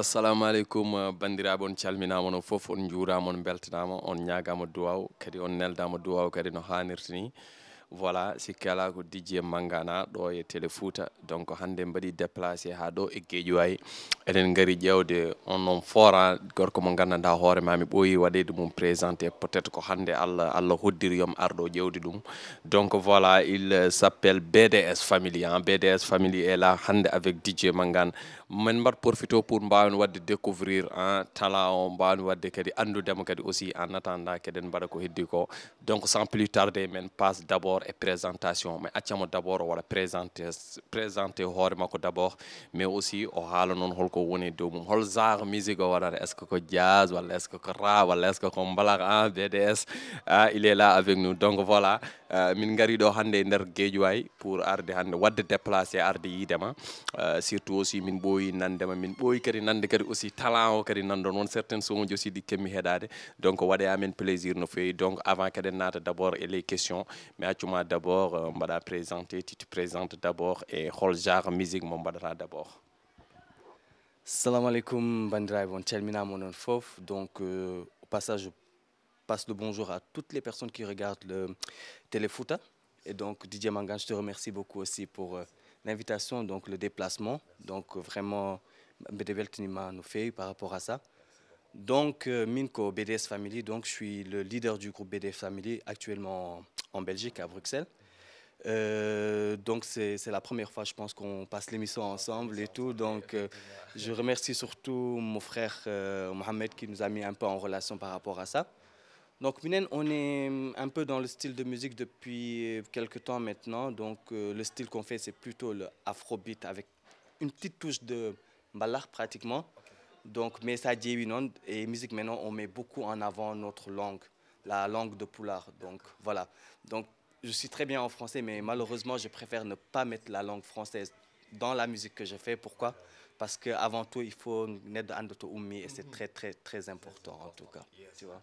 assalamu aleykum uh, bandiraɓe on calminama on foof on juurama on beltanama on ñagama duwaw kadi on neldama duwaw kadi no hannirta ni voilà sikki ala ko dj mangana ɗo e télé fouta donc hande mbaɗi déplacé ha ɗo e gueƴowayi eɗen gari ƴewde on noon fora gorko mo gandanɗa hoore ma mi ɓooyi waɗede mum présenté peut être ko hande allah allah hoddiri yoom arɗo ƴewde ɗum donc voilà il euh, s'appelle bds family en bds family est là hande avec dj mangane min mbat profito pour mbawin wadde découvrir en talent o wadde kadi andudema kadi aussi en attendant keden mbaɗa ko heddi ko donc sans plus tarder men passe d'abord et présentation Mais atiamo d'abord wala présenter, présenter hore mako d'abord mais aussi o non hol ko woni e dow mum hol genre musique o est ce que ko jazz wala est ce que ko ra wala est ce que ko mbalak en hein, bds ah, il est là avec nous donc voilà euh, min ngari do hande der nder pour arde hande wadde déplacer arde yidema euh, surtout aussi min boy nande ma min ɓooyi kadi nande kadi aussi talent o kadi nandon won certaine somoji aussi ɗi kemmi heɗade donc amen plaisir no fait donc avant kadi naata d' abord e les questions mi accuma d' abord euh, mbaɗa présenté titi présente d' abord e hol genre musique mo mbaɗata d' abord assalamu aleykum bandiraɓe on calminama onon foof donc euh, au passage passe le bonjour à toutes les personnes qui regardent le Téléfouta. Et donc, Didier Mangan, je te remercie beaucoup aussi pour euh, l'invitation, donc le déplacement. Donc vraiment, Bedebel nous fait par rapport à ça. Donc euh, Minko BDS Family, donc je suis le leader du groupe BDS Family actuellement en Belgique, à Bruxelles. Euh, donc c'est la première fois, je pense, qu'on passe l'émission ensemble et tout. Donc euh, je remercie surtout mon frère Mohamed qui nous a mis un peu en relation par rapport à ça. Donc Minen, on est mm, un peu dans le style de musique depuis euh, quelques temps maintenant. Donc euh, le style qu'on fait, c'est plutôt le avec une petite touche de ballard pratiquement. Donc mais ça dit non et musique maintenant, on met beaucoup en avant notre langue, la langue de Poulard. Donc voilà. Donc je suis très bien en français, mais malheureusement, je préfère ne pas mettre la langue française dans la musique que je fais. Pourquoi Parce qu'avant tout, il faut naître de et c'est très, très, très important en tout cas. Tu vois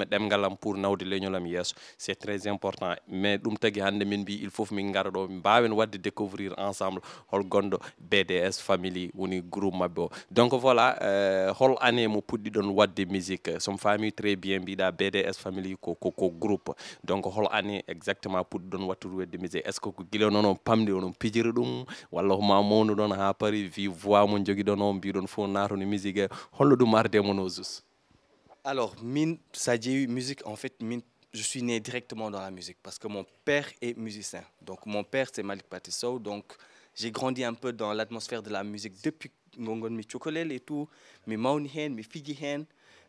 hokkima Galam pour nawdi leñolam yesso c'est très important mais dum tagi hande min bi il faut min gara ɗo mbawen wadde découvrir ensemble hol gondo bds family woni groupe mabɓe donc voilà euh, hol année mo puɗɗiɗon wadde musique Son famille très bien da bds family ko ko groupe donc hol année exactement puɗɗiɗon wattu wedde musique est ce que ko guila pamdi on pamde dum pijiri ma walla homa mawnuɗon ha paari vi voix mo joguiɗon o mbiɗon fof natoni musique e holno ɗum arde monosus alors, mine, Sadieu, musique, en fait, je suis né directement dans la musique parce que mon père est musicien. Donc, mon père, c'est Malik Patissou. Donc, j'ai grandi un peu dans l'atmosphère de la musique depuis Ngongon Mi et tout, mes Maunihen, mes Figihen.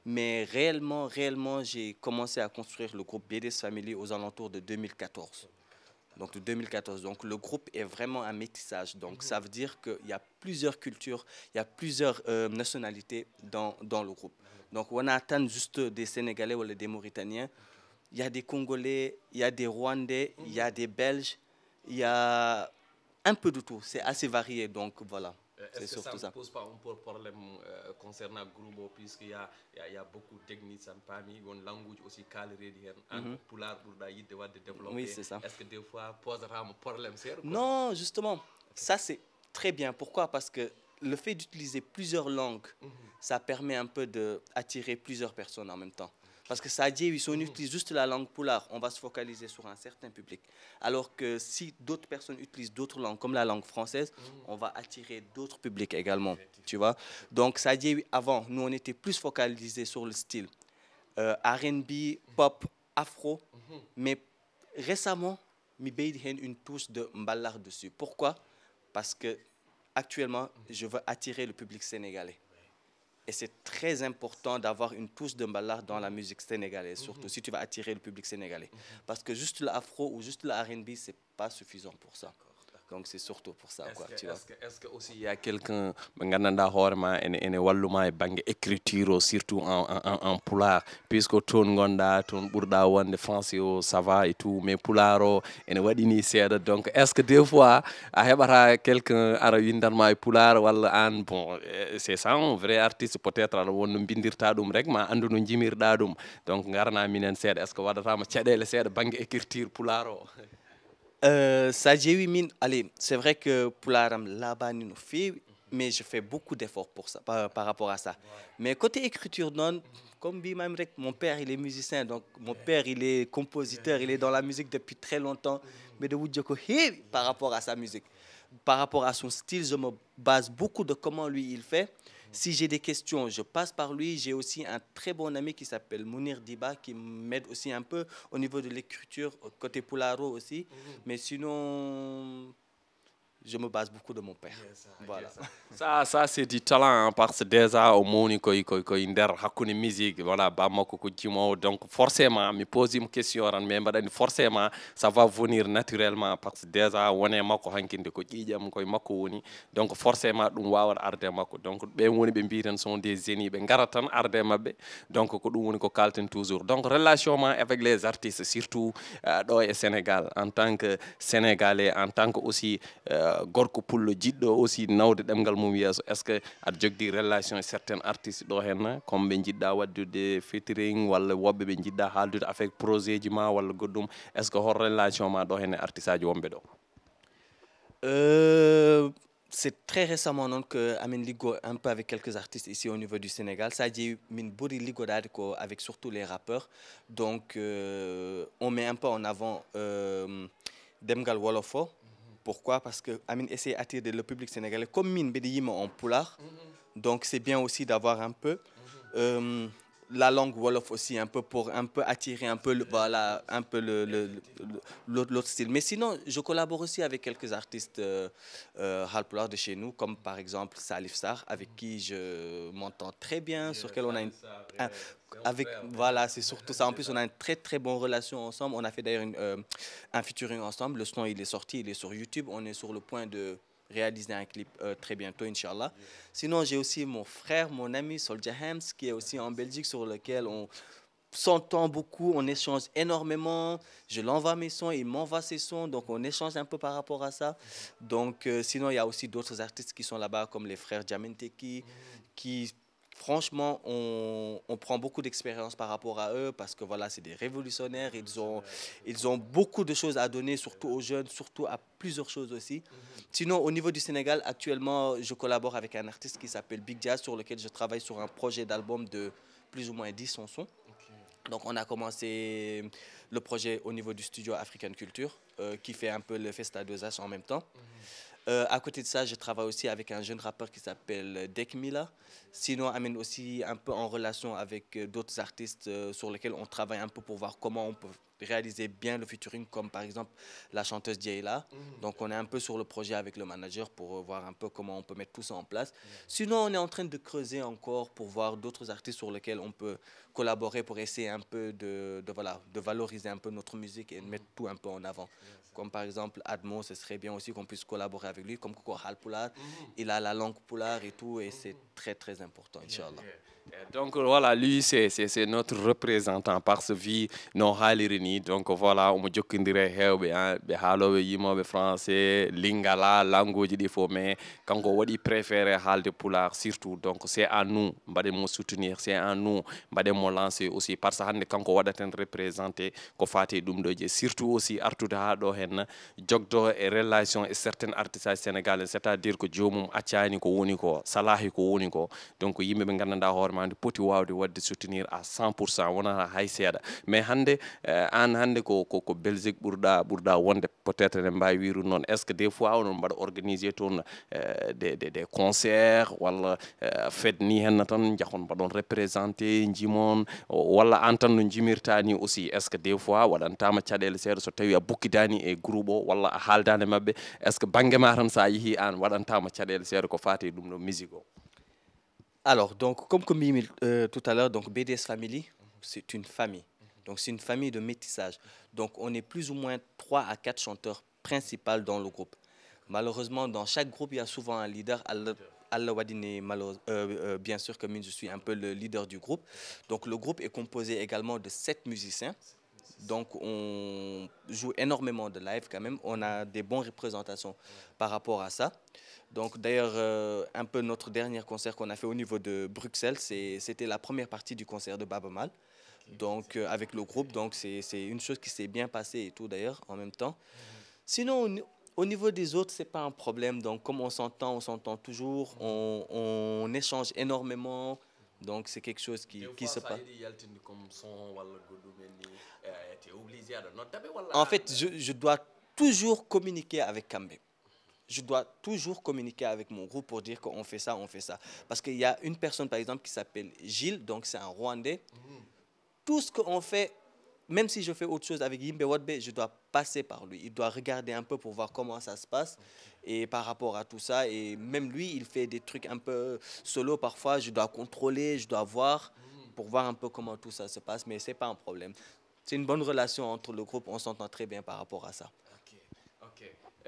Mais réellement, réellement, j'ai commencé à construire le groupe BDS Family aux alentours de 2014 donc de 2014. Donc le groupe est vraiment un métissage. Donc mhm. ça veut dire qu'il y a plusieurs cultures, il y a plusieurs euh, nationalités dans, dans, le groupe. Mhm. Donc on a atteint juste des Sénégalais ou des Mauritaniens. Il y a des Congolais, il y a des Rwandais, il y a mhm. des Belges, il y a un peu de tout. C'est assez varié. Donc voilà. Euh, est-ce que ça ne pose pas un problème euh, concernant groupe, puisqu'il y a, y, a, beaucoup de techniques en famille, une langue aussi calée un mhm. Poulard, pour il doit développer. Oui, c'est ça. Est-ce que des fois, posera un problème sérieux Non, justement, ça c'est très bien. Pourquoi Parce que le fait d'utiliser plusieurs langues, mhm. ça permet un peu d'attirer plusieurs personnes en même temps. Parce que Sadie, si on mm. utilise juste la langue polar, on va se focaliser sur un certain public. Alors que si d'autres personnes utilisent d'autres langues, comme la langue française, mm. on va attirer d'autres publics également. Tu vois Donc Sadie, avant, nous, on était plus focalisés sur le style euh, RB, pop, afro. Mm-hmm. Mais récemment, mi Beidhen une touche de ballard dessus. Pourquoi Parce que actuellement, mm-hmm. je veux attirer le public sénégalais. Et c'est très important d'avoir une touche de ballard dans la musique sénégalaise, mhm. surtout si tu vas attirer le public sénégalais. Mhm. Parce que juste l'afro ou juste le R&B, n'est pas suffisant pour ça donc c'est surtout pour ça quoi tu vois est-ce que aussi il y a quelqu'un mo gandanɗa hoorema ene ene walluma et banggue écriture surtout en en en pulaar puisque toon gonɗa toon ɓurɗa wonde français o ça va et tout mais pulaar o ene waɗini seeɗa donc est-ce que des fois a heɓata quelqu'un ara windanma e pulaar walla an bon eh, c'est ça un vrai artiste peut être aɗa wonno bindirta tadum rek ma andu no jimirɗa ɗum donc garna minen seeɗa est ce que waɗatama caɗele seeɗa banggue écriture pulaar Euh, ça, j'ai eu mine. Allez, c'est vrai que pour la rame, là-bas, nous fait, mais je fais beaucoup d'efforts pour ça, par, rapport à ça. Mais côté écriture, non, comme même mon père, il est musicien, donc mon père, il est compositeur, il est dans la musique depuis très longtemps. Mais de vous par rapport à sa musique, par rapport à son style, je me base beaucoup de comment lui il fait. Si j'ai des questions, je passe par lui. J'ai aussi un très bon ami qui s'appelle Mounir Diba qui m'aide aussi un peu au niveau de l'écriture, côté Poularo aussi. Mhm. Mais sinon, je me base beaucoup de mon père. voilà. Yes, ça, ça c'est du talent hein, parce que déjà au monde koy koy koy nder hakune musique voilà ba mako ko donc forcément me pose une question mais forcément ça va venir naturellement parce que déjà woné mako hankinde ko jijam koy mako donc forcément dum wawar arde mako donc be woni be bien sont des génies be garatan arde mabbe donc ko est woni ko kalten toujours donc relation avec les artistes surtout euh, do Sénégal en tant que sénégalais en tant que aussi euh, gorko le jiddo aussi nawde demgal mum yeeso est ce que aɗa jogdi relation e certains artistes do hen comme be jidda waddude featuring wala woɓɓe be jidda haaldude avec projet ji ma walla goɗɗum est ce que hor relation ma do hen e artiste aji wonɓe ɗo Euh, c'est très récemment donc, que Amin Ligo un peu avec quelques artistes ici au niveau du Sénégal. Ça dit Min Bori Ligodad avec surtout les rappeurs. Donc euh, on met un peu en avant euh, Demgal Wolofo. Pourquoi Parce que Amine essaie d'attirer le public sénégalais comme Mine Bediyim en poulard. Mm-hmm. Donc c'est bien aussi d'avoir un peu mm-hmm. euh, la langue wolof aussi un peu pour un peu attirer un peu voilà un peu le, l'autre, l'autre style mais sinon je collabore aussi avec quelques artistes euh, euh de chez nous comme par exemple Salif Sar avec qui je m'entends très bien sur lequel on a une avec voilà c'est surtout ça en plus on a une très très bonne relation ensemble on a fait d'ailleurs euh, un featuring ensemble le son il est sorti il est sur YouTube on est sur le point de réaliser un clip euh, très bientôt, Inch'Allah. Sinon, j'ai aussi mon frère, mon ami Soldier Hams, qui est aussi en Belgique, sur lequel on s'entend beaucoup, on échange énormément. Je l'envoie mes sons, il m'envoie ses sons, donc on échange un peu par rapport à ça. Donc, euh, sinon, il y a aussi d'autres artistes qui sont là-bas, comme les frères Diamanteki, qui franchement, on, prend beaucoup d'expérience par rapport à eux parce que voilà, c'est des révolutionnaires. Ils ont, ils ont beaucoup de choses à donner, surtout aux jeunes, surtout à plusieurs choses aussi. Mhm. Sinon, au niveau du Sénégal, actuellement, je collabore avec un artiste qui s'appelle Big Jazz sur lequel je travaille sur un projet d'album de plus ou moins 10 chansons. Donc on a commencé le projet au niveau du studio African Culture, euh, qui fait un peu le Festa 2 en même temps. Mhm. Euh, à côté de ça, je travaille aussi avec un jeune rappeur qui s'appelle euh, Miller Sinon, amène aussi un peu en relation avec euh, d'autres artistes sur lesquels on travaille un peu pour voir comment on peut réaliser bien le featuring, comme par exemple la chanteuse Diayla. Mm. Donc on est un peu sur le projet avec le manager pour euh, voir un peu comment on peut mettre tout ça en place. Sinon, on est en train de creuser encore pour voir d'autres artistes sur lesquels on peut collaborer pour essayer un peu de, de voilà, de valoriser un peu notre musique et de mm. mettre tout un peu en avant. Comme par exemple Admo, ce serait bien aussi qu'on puisse collaborer avec lui, comme Koko Halpular. Mm. Il a la langue polar et tout, et c'est très très important, Inch'Allah. Euh, donc voilà, lui c'est notre représentant parce que no haaliri ni donc voilà qu'on dirait que c'est un hein, haaloɓe de français lingala langue des Quand mais kanko waɗi préféré de poulard surtout donc c'est à nous mbaɗenmo soutenir c'est à nous mbaɗenmo lancer aussi parce que quand on d'être représenté ko fati ɗum surtout aussi artude ha Hen jogdo e relation et certains artistes sénégalais c'est à dire que jomum accani ko woni ko salahi ko woni ko donc yimɓeɓe departement poti wawde wadde soutenir à 100 pourcent wonata hay seeɗa mais hande an hannde eh, ko ko belgique ɓurɗa ɓurɗa wonde peut être eɗen mbawi wiru noon est ce que des fois onon mbaɗa organisé toon de, eh, des concert walla eh, fed ni henna tan jahon mbaɗon représenté jimon walla an tan no jimirta ni aussi est ce que des fois waɗantama caɗele seeɗa so tawi a bukkidani e groupe o walla a haaldade mabɓe est ce que banggue ma tan sa yeehi an waɗantama caɗele seeɗa ko fati ɗum ɗo musique o Alors, donc, comme euh, tout à l'heure, donc BDS Family, c'est une famille. Donc, c'est une famille de métissage. Donc, on est plus ou moins trois à quatre chanteurs principaux dans le groupe. Malheureusement, dans chaque groupe, il y a souvent un leader. Al Wadine, euh, euh, bien sûr, comme je suis un peu le leader du groupe. Donc, le groupe est composé également de sept musiciens. Donc on joue énormément de live quand même. On a des bonnes représentations par rapport à ça. Donc d'ailleurs, euh, un peu notre dernier concert qu'on a fait au niveau de Bruxelles, c'était la première partie du concert de Babamal. Donc euh, avec le groupe, donc c'est une chose qui s'est bien passée et tout d'ailleurs en même temps. Sinon, au niveau des autres, ce n'est pas un problème. Donc comme on s'entend, on s'entend toujours, on échange énormément. Donc c'est quelque chose qui, qui se passe. Eh, en fait, je, dois toujours communiquer avec Kambé. Je dois toujours communiquer avec mon groupe pour dire qu'on fait ça, on fait ça. Parce qu'il y a une personne, par exemple, qui s'appelle Gilles, donc c'est un Rwandais. Mm. Tout ce qu'on fait, même si je fais autre chose avec Yimbe Wadbe, je dois passer par lui. Il doit regarder un peu pour voir comment ça se passe et par rapport à tout ça. Et même lui, il fait des trucs un peu solo parfois. Je dois contrôler, je dois voir pour voir un peu comment tout ça se passe. Mais ce n'est pas un problème. C'est une bonne relation entre le groupe. On s'entend très bien par rapport à ça.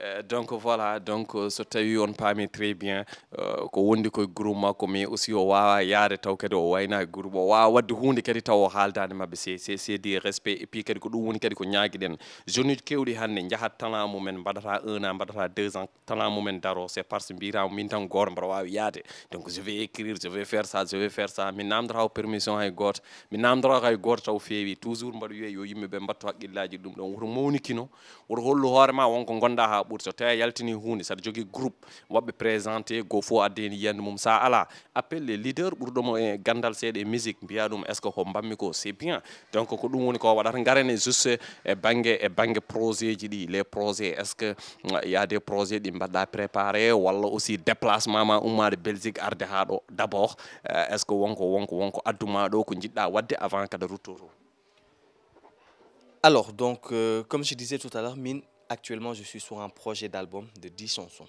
Euh, donc voilà donc so euh, tawi on paami très bien euh, ko wondi koye groupe makko mais aussi o wawa yaade taw kadi o wayna e groupe o wawa wadde hunde kadi taw o haaldade mabbe c'est c'est des respect et puis kadi ko dum woni kadi ko ñaaguiɗen jeune uji kewɗi hannde jahat talent mumen badata 1 an badata 2 ans talent mumen daro c'est parce mbira min tan goto mbaɗa wawi yaade donc je vais écrire je vais faire ça je vais faire ça min namdata o permission hay goto mi namdata hay goto taw feewi toujours mbaɗa wiye yimbe yimɓeɓe mbatto dum don ɗon woto mawnikino woto hollu hoorema wonko gonɗa ha ala ɓuuri so tawi yaltini hunde saɗa jogui groupe woɓɓe présenté go fof addeni yiyande mum sa ala appelle les leader ɓurɗomo e eh, gandal seeɗa e eh, musique mbiya ɗum est ce que ko mbanmi ko c'est bien donc ko ɗum woni ko waɗata garane juste e eh, banggue e banggue projet ji ɗi les projet est ce que ya des projet ɗi mbaɗɗa préparé walla aussi déplacement ma ummade belgique arde ha ɗo d' abord est ce que wonko wonko wonko adduma ɗo ko jiɗɗa wadde avant kada ruttoro alors donc euh, comme je disais tout à l'heure mine Actuellement, je suis sur un projet d'album de 10 chansons.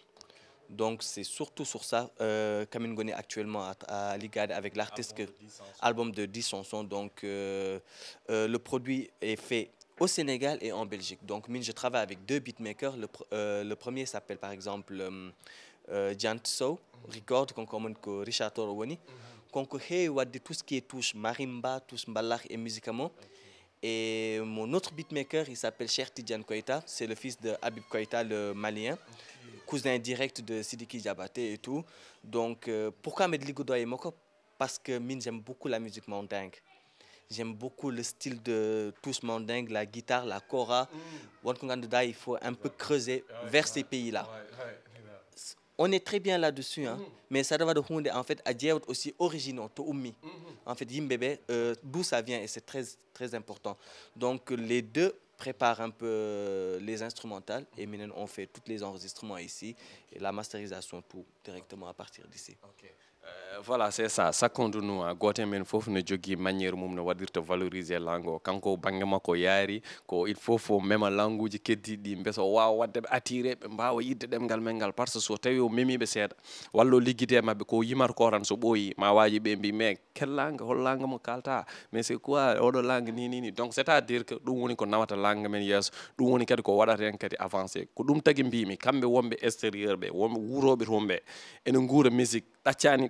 Donc c'est surtout sur ça, euh, Kamine est actuellement à, à avec l'artiste album de 10 chansons. Donc euh, euh, le produit est fait au Sénégal et en Belgique. Donc mine, je travaille avec deux beatmakers. Le, euh, premier s'appelle par exemple Jantso mhm. record qu'on commande que Richard Torowani. Mhm. tout ce qui est touche marimba, touche mbalak et musicalement. Et mon autre beatmaker, il s'appelle Cher Tidjan Koita. C'est le fils de Habib Koita, le malien, cousin direct de Sidiki Diabaté et tout. Donc, euh, pourquoi Medligo et Moko Parce que mine, j'aime beaucoup la musique mandingue. J'aime beaucoup le style de tous mandingue, la guitare, la kora. Mm. il faut un peu creuser vers ces pays-là on est très bien là-dessus hein mm-hmm. mais ça être en fait à jewat aussi originaux to ummi mm-hmm. en fait jim euh, d'où ça vient et c'est très très important donc les deux préparent un peu euh, les instrumentales et maintenant on fait tous les enregistrements ici et la masterisation tout directement à partir d'ici Euh, voilà c' est ça sakkondu no goto men fof ne jogui manière mum no waɗirta valoriser langue o kanko banggue makko yaari ko il faut fo mema langue uji keddiɗi ɗi beesa o wawa wadde ɓe attiré ɓe mbawa yidde ɗemgal men ngal par ce que so tawi o memiɓe seeɗa walla o liggide mabɓe ko yimata ko tan so ɓooyi ma waji ɓe mbi mais quel langue hol langue mo kalta mais c'est quoi oɗo langue ni ni ni donc c' est à dire que ɗum woni ko nawata langue men yesso ɗum woni kadi ko waɗata hen kadi avancé ko ɗum tagui mbimi kamɓe wonɓe extérieur ɓe wonɓe wuuroɓe toon ɓe ene guura musique ɗaccani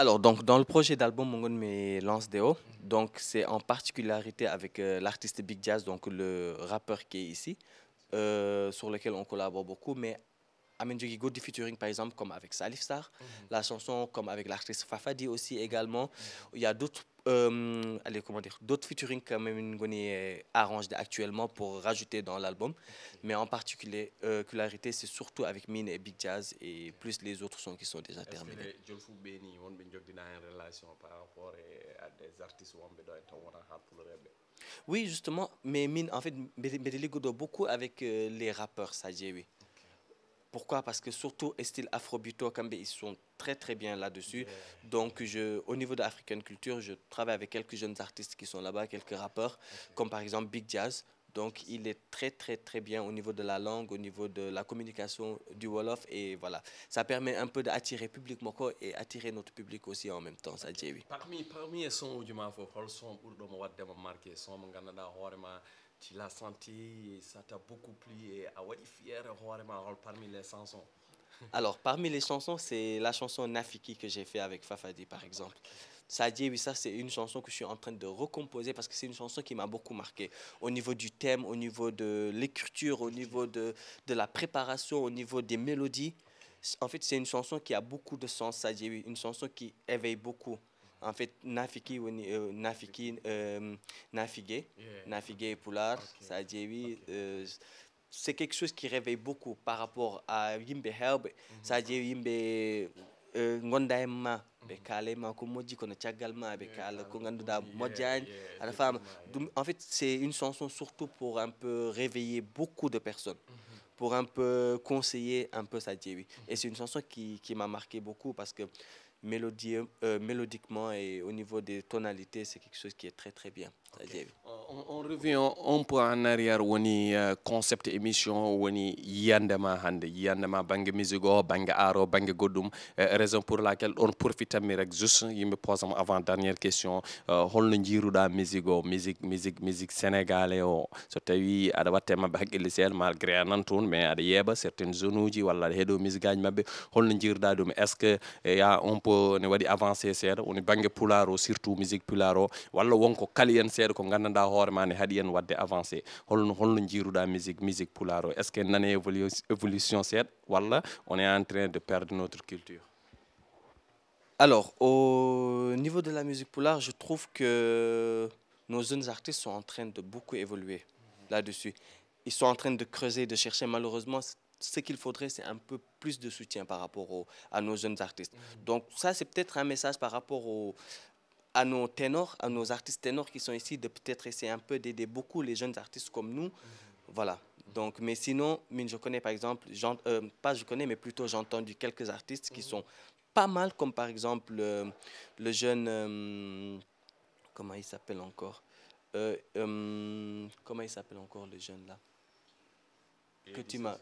Alors, donc, dans le projet d'album Mongon Lance Deo, donc c'est en particularité avec euh, l'artiste Big Jazz, donc le rappeur qui est ici, euh, sur lequel on collabore beaucoup, mais Amin Go du featuring par exemple comme avec Salif Star, mhm. la chanson comme avec l'artiste Fafadi aussi également. Il y a d'autres euh, allez comment dire d'autres featuring même arrange actuellement pour rajouter dans l'album, mais en particularité euh, c'est surtout avec Mine et Big Jazz et plus les autres sons qui sont déjà terminés. Oui, justement, mais Mine en fait Medeli beaucoup avec euh, les rappeurs oui. Pourquoi Parce que surtout afro-buto, Kambe, ils sont très très bien là-dessus. Donc au niveau de l'African Culture, je travaille avec quelques jeunes artistes qui sont là-bas, quelques rappeurs, comme par exemple Big Jazz. Donc, il est très, très, très bien au niveau de la langue, au niveau de la communication du Wolof. Et voilà, ça permet un peu d'attirer public Moko et attirer notre public aussi en même temps. Ça dit oui. Parmi, parmi les sons du Mafo, quels son pour le moment de marquer Son Mangana Horema, tu l'as senti, ça t'a beaucoup plu. Et à ah Wadi Fier, Horema, parmi les sons. Alors, parmi les chansons, c'est la chanson Nafiki que j'ai fait avec Fafadi, par exemple. dit ça, c'est une chanson que je suis en train de recomposer parce que c'est une chanson qui m'a beaucoup marqué. Au niveau du thème, au niveau de l'écriture, au niveau de, la préparation, au niveau des mélodies. En fait, c'est une chanson qui a beaucoup de sens, Sadie, une chanson qui éveille beaucoup. En fait, Nafiki, euh, Nafiki, euh, Nafigué, yeah. Poulard, euh, c'est quelque chose qui réveille beaucoup par rapport à Yimbe hewɓe so a ƴeewi yimɓe gonda e ma en fait c'est une chanson surtout pour un peu réveiller beaucoup de personnes mhm. pour un peu conseiller un peu sa mhm. et c'est une chanson qui, qui m'a marqué beaucoup parce que mélodie, euh, mélodiquement et au niveau des tonalités, c'est quelque chose qui est très très bien. Okay on revient on peut en arrière woni euh, concept émission woni yiyandema hande yiyandema bange musique o bange euh, art bange raison pour laquelle on profitanmi rek juste yimɓe pose avant dernière question euh, holno jiiruɗa musique musique musique musique sénégalais o so tawi ada watte mabbe haqqille sehel malgré a nan mais ada yeba certaines zones wala hedo aɗa mabbe holno jiiruɗa ɗum est ce que ya on peut ne wadi avancer, seeɗa woni bange pular surtout musique pularo. wala walla wonko kalien en ko gandanda ho wadde musique musique est ce que évolution cette? on est en train de perdre notre culture alors au niveau de la musique pular je trouve que nos jeunes artistes sont en train de beaucoup évoluer là-dessus ils sont en train de creuser de chercher malheureusement ce qu'il faudrait, c'est un peu plus de soutien par rapport à nos jeunes artistes. Mmh. Donc ça, c'est peut-être un message par rapport au, à nos ténors, à nos artistes ténors qui sont ici, de peut-être essayer un peu d'aider beaucoup les jeunes artistes comme nous. Voilà. Donc, mais sinon, je connais par exemple, euh, pas je connais, mais plutôt j'ai entendu quelques artistes qui mhm. sont pas mal, comme par exemple euh, le jeune, euh, comment il s'appelle encore Comment il s'appelle encore le jeune là que tu m'as.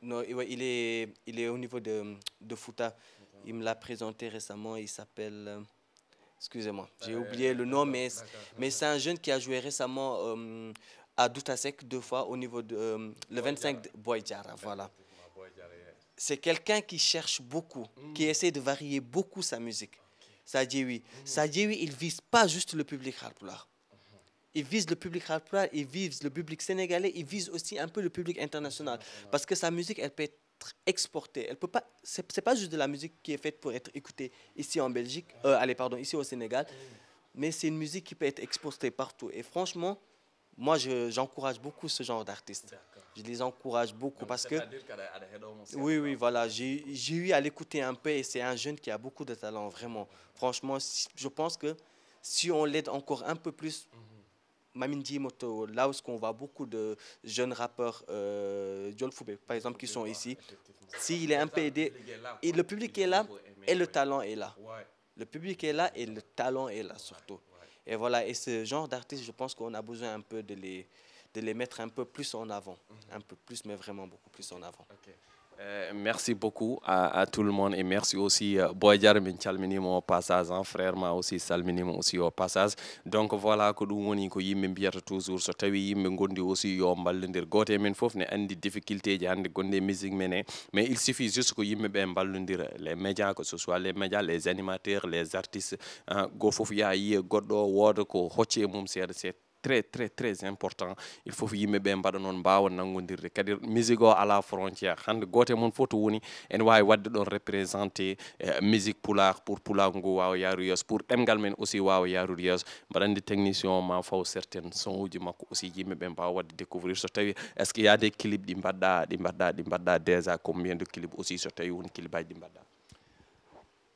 Non, il est, il est au niveau de, de Fouta. Il me l'a présenté récemment. Il s'appelle Excusez-moi, j'ai euh, oublié le nom, mais, mais c'est un jeune qui a joué récemment euh, à Doutasek deux fois au niveau de euh, le 25 Boydjara. Voilà. C'est quelqu'un qui cherche beaucoup, qui mm. essaie de varier beaucoup sa musique. ça dit oui, il vise pas juste le public harplar. Mm-hmm. Il vise le public harplar, il vise le public sénégalais, il vise aussi un peu le public international. Parce que sa musique, elle peut être exportée. Elle peut pas. C'est, pas juste de la musique qui est faite pour être écoutée ici en Belgique, euh, allez pardon, ici au Sénégal, mais c'est une musique qui peut être exportée partout. Et franchement, moi j'encourage beaucoup ce genre d'artistes. Je les encourage beaucoup parce que oui oui voilà j'ai, eu à l'écouter un peu et c'est un jeune qui a beaucoup de talent vraiment. Franchement, je pense que si on l'aide encore un peu plus. Mhm. Mamindi Moto, là où on voit beaucoup de jeunes rappeurs, euh, Foubé, par exemple, qui sont bah, ici, s'il est un peu aidé, et le public est là et le talent est là. Le public est là et le talent est là surtout. Et voilà, et ce genre d'artistes, je pense qu'on a besoin un peu de les, de les mettre un peu plus en avant. Mhm. Un peu plus, mais vraiment beaucoup plus en avant. Euh, merci beaucoup à, à, tout le monde et merci aussi euh, Boyjar au passage en hein, frère ma aussi salminimo aussi au passage donc voilà ko ɗum woni ko yimɓe mbiyata toujours so tawi yimɓe gondi aussi yo ballodir goté e men fof ne andi difficulté ji andi gonde musique mené mais il suffit juste ko yimɓeɓe ballodira les médias que ce soit les médias les animateurs les artistes hein, go fof ya yi goddo wodo ko hocce e mum seeɗa très très très important il faut yimɓeɓe mbaɗa noon mbawa nanggodirde kadi musique o ala frontière hande goté mon photo woni en wawi wadde don représenté eh, musique pular pour pular ngu wawa yaaru yesso pour ɗemgal men aussi wawa yaarude yesso mbaɗandi technicien ma faw certaines son qui makko aussi yimɓeɓe mbawa wadde découvrir so tawi est ce qu'il y clips di clips di mbaɗɗa di mbaɗɗa déjà combien de clips aussi so tawi won clip aji ɗi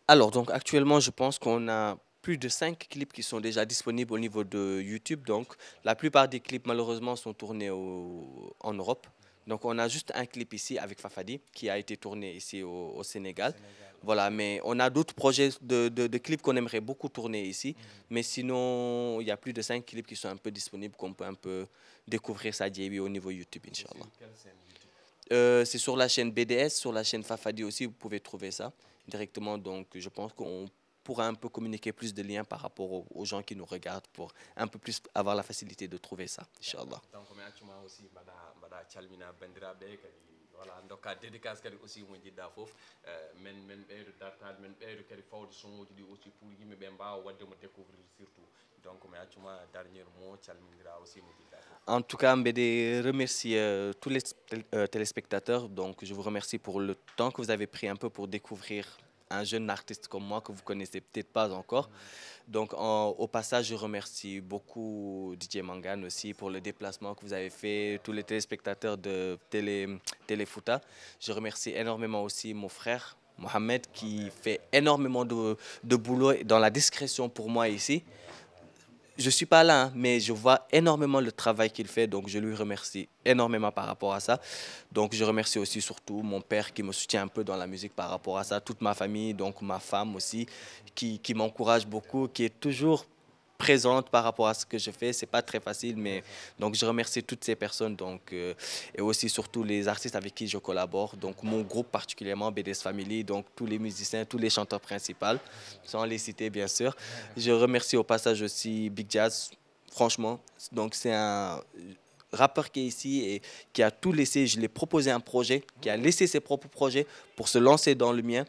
alors donc actuellement je pense qu'on a plus de cinq clips qui sont déjà disponibles au niveau de YouTube. Donc, la plupart des clips, malheureusement, sont tournés en Europe. Donc, on a juste un clip ici avec Fafadi qui a été tourné ici au, Sénégal. Voilà, mais on a d'autres projets de, clips qu'on aimerait beaucoup tourner ici. Mhm. Mais sinon, il y a plus de cinq clips qui sont un peu disponibles, qu'on peut un peu découvrir ça au niveau YouTube, Inch'Allah. Euh, c'est sur la chaîne BDS, sur la chaîne Fafadi aussi, vous pouvez trouver ça directement. Donc, je pense qu'on pour un peu communiquer plus de liens par rapport aux, aux, gens qui nous regardent pour un peu plus avoir la facilité de trouver ça, Inch'Allah. wala dokka dédicace kadi aussi mo jiɗɗa foof euh, men men ɓeydo dartade men ɓeydo kadi fawde soŋoji ɗi aussi pour yimɓeɓe mbawa mo découvrir surtout donc mi accuma dernier mot calmidira aussi mo jiɗɗa en tout cas mbeɗe remercie euh, tous les euh, téléspectateurs donc je vous remercie pour le temps que vous avez pris un peu pour découvrir un jeune artiste comme moi que vous connaissez peut-être pas encore. Donc au passage, je remercie beaucoup DJ Mangan aussi pour le déplacement que vous avez fait, tous les téléspectateurs de Télé, Téléfouta. Je remercie énormément aussi mon frère Mohamed qui fait énormément de, de boulot dans la discrétion pour moi ici je ne suis pas là, hein, mais je vois énormément le travail qu'il fait, donc je lui remercie énormément par rapport à ça. Donc je remercie aussi surtout mon père qui me soutient un peu dans la musique par rapport à ça, toute ma famille, donc ma femme aussi, qui, qui m'encourage beaucoup, qui est toujours présente par rapport à ce que je fais. C'est pas très facile, mais donc je remercie toutes ces personnes, donc euh, et aussi surtout les artistes avec qui je collabore. Donc mon groupe particulièrement BDS Family, donc tous les musiciens, tous les chanteurs principaux, sans les citer bien sûr. Je remercie au passage aussi Big Jazz. Franchement, donc c'est un rappeur qui est ici et qui a tout laissé. Je lui ai proposé un projet, qui a laissé ses propres projets pour se lancer dans le mien.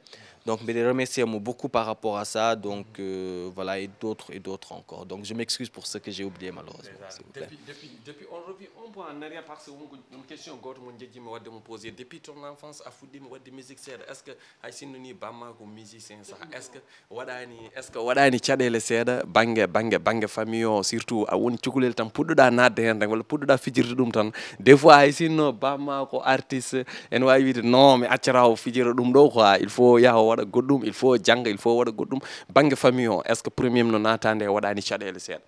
Donc, mais les remercier beaucoup par rapport à ça. Donc, euh, voilà, et d'autres et d'autres encore. Donc, je m'excuse pour ce que j'ai oublié malheureusement. Vous plaît. Depuis, depuis, depuis, on revient un peu en arrière parce que une question que je me poser. Depuis ton enfance, à Foudim, de musique, est-ce que Aïsinouni Bama ou musicien ça Est-ce que Wadani, est-ce que Wadani le Seda, Bange, Bange, Bange, famille, oh, surtout à ah, un Tchoukoulel Tam, Poududa Naden, wala Poududa Fidjir Dum Tan. Des fois, Aïsino Bama, artiste, et nous, non, mais Achara ou Fidjir Dum Do, il faut y'a, waɗa goɗɗum il faut janga il faut wada goddum banggue famille on est ce que premier no naata nde waɗani sen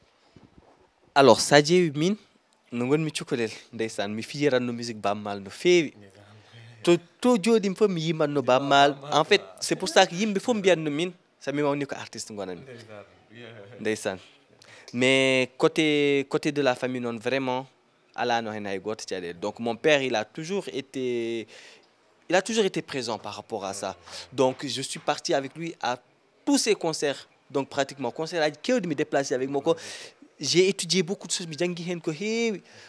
alors sa jeewi min no mi chukolel ndeysan mi fijiranno musique mal no fewi to to jodim fof mi yimanno mal en fait c'est pour ça que yimɓe fof no min sabi mawni ko artiste gonanmi ndeysan mais côté côté de la famille non vraiment alano hen hay goto donc mon père il a toujours été il a toujours été présent par rapport à ça. Donc, je suis parti avec lui à tous ses concerts. Donc, pratiquement, concert à de me déplacer avec mon corps. J'ai étudié beaucoup de choses.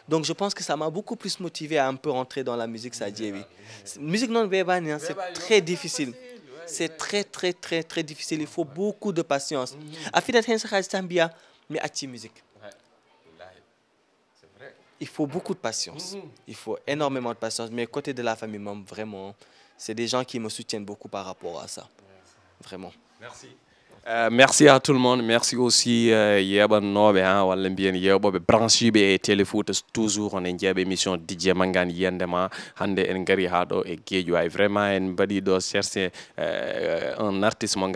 Donc, je pense que ça m'a beaucoup plus motivé à un peu rentrer dans la musique, ça dit, oui. Musique non verbale, hein, c'est très difficile. C'est très, très, très, très difficile. Il faut beaucoup de patience. Mm-hmm. mais Musique il faut beaucoup de patience. Mm-hmm. Il faut énormément de patience. Mais côté de la famille, même, vraiment, c'est des gens qui me soutiennent beaucoup par rapport à ça. Vraiment. Merci. Euh, merci à tout le monde merci aussi à euh, ha hein, walla mbiyen à branchibe et Téléfoot. toujours est en émission dj mangani yiyandema hande en et ha vraiment en euh, un artiste mo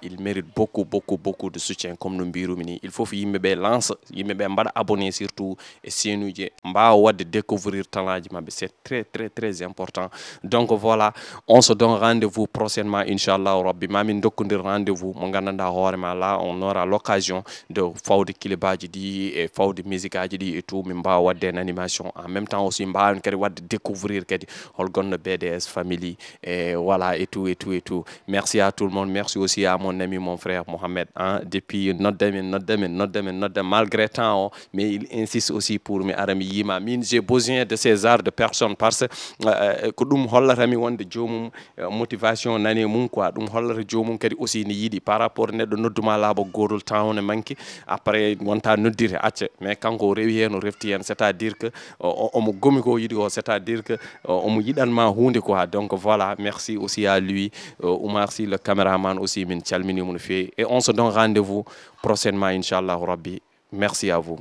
il mérite beaucoup beaucoup beaucoup de soutien comme nous mbirumi Il il qu'il me lance me mbaɗa abonné surtout et que je mbawa wadde découvrir talent c'est très très très important donc voilà on se donne rendez vous prochainement inchallah rabbi mamin donne rendez vous Mangana mo gandanɗa hoorema la on aura l'occasion de fawde kilibaji di e fawde musique di ɗi et tout min mbawa wadde en animation en même temps aussi mbawen kadi wadde découvrir kadi hol gonno BDS family et voilà et tout et tout et tout merci à tout le monde merci aussi à mon ami mon frère Mohamed hein depuis notre demain, notre demain. malgré temps oh, mais il insiste aussi pour mi ara yima min j'ai besoin de ces arts de personnes parce que dum euh, ɗum hollatami wonde jomum euh, motivation nani mum quoi dum hollata jomum kadi aussi ni yiiɗi par rapport neɗɗo nodduma laaɓa gotol temps one manque après wonta noddire acca mais kanko o rewi hen o refti hen c' est à dire que euh, omo gomi ko yiɗi ko c' à dire que euh, omo yiɗanma hunde quoi donc voilà merci aussi à lui euh, oumar si le caméraman aussi min calminimo no et on se donne rendez vous prochainement inchallahu rabbi merci à vous